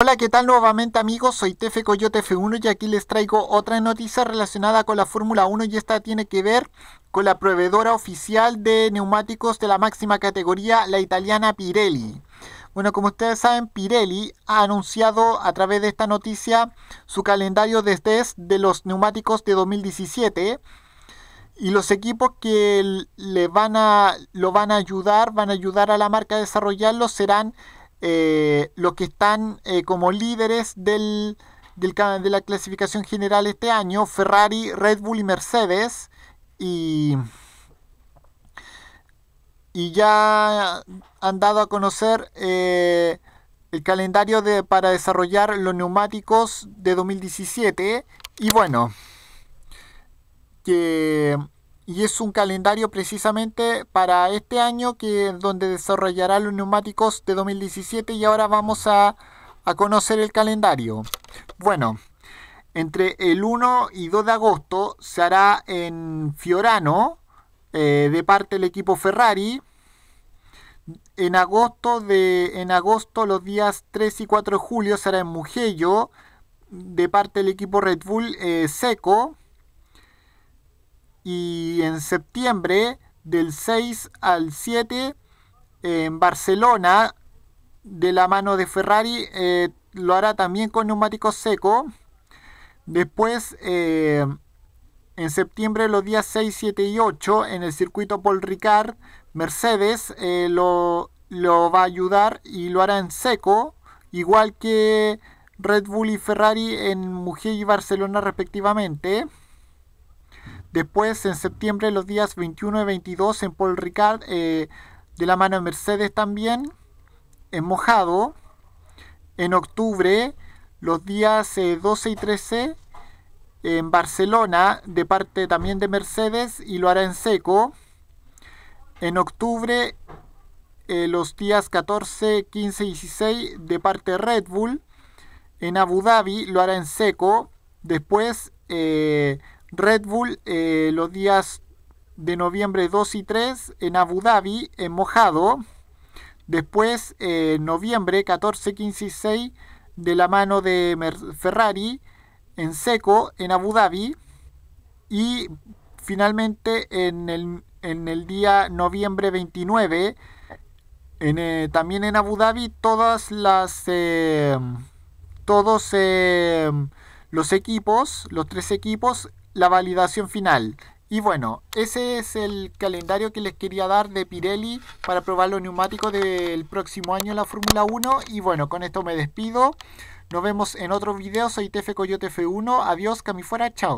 Hola, ¿qué tal nuevamente amigos? Soy Tefe Coyote F1 y aquí les traigo otra noticia relacionada con la Fórmula 1 y esta tiene que ver con la proveedora oficial de neumáticos de la máxima categoría, la italiana Pirelli. Bueno, como ustedes saben, Pirelli ha anunciado a través de esta noticia su calendario de test de los neumáticos de 2017 y los equipos que le van a, lo van a ayudar, van a ayudar a la marca a desarrollarlo serán eh, los que están eh, como líderes del, de la clasificación general este año, Ferrari, Red Bull y Mercedes. Y, y ya han dado a conocer eh, el calendario para desarrollar los neumáticos de 2017. Y bueno, que y es un calendario precisamente para este año que donde desarrollará los neumáticos de 2017 y ahora vamos a, conocer el calendario. Bueno, entre el 1 y 2 de agosto se hará en Fiorano eh, de parte del equipo Ferrari. En agosto, de, en agosto, los días 3 y 4 de julio será en Mugello de parte del equipo Red Bull eh, Seco y en septiembre del 6 al 7 en Barcelona de la mano de Ferrari eh, lo hará también con neumático seco. Después eh, en septiembre los días 6, 7 y 8 en el circuito Paul Ricard Mercedes eh, lo, lo va a ayudar y lo hará en seco igual que Red Bull y Ferrari en Mujer y Barcelona respectivamente. Después, en septiembre, los días 21 y 22 en Paul Ricard, eh, de la mano de Mercedes también, en Mojado. En octubre, los días 12 eh, y 13 en Barcelona, de parte también de Mercedes, y lo hará en seco. En octubre, eh, los días 14, 15 y 16 de parte de Red Bull. En Abu Dhabi lo hará en seco. Después, eh, Red Bull eh, los días de noviembre 2 y 3 en Abu Dhabi, en mojado. Después, eh, noviembre 14, 15 y 6 de la mano de Ferrari, en seco, en Abu Dhabi. Y finalmente en el, en el día noviembre 29, en, eh, también en Abu Dhabi, todas las, em, todos em, los equipos, los tres equipos la validación final. Y bueno, ese es el calendario que les quería dar de Pirelli para probar los neumáticos del próximo año en la Fórmula 1. Y bueno, con esto me despido. Nos vemos en otro video. Soy Tefe Coyote F1. Adiós, cami fuera. Chao.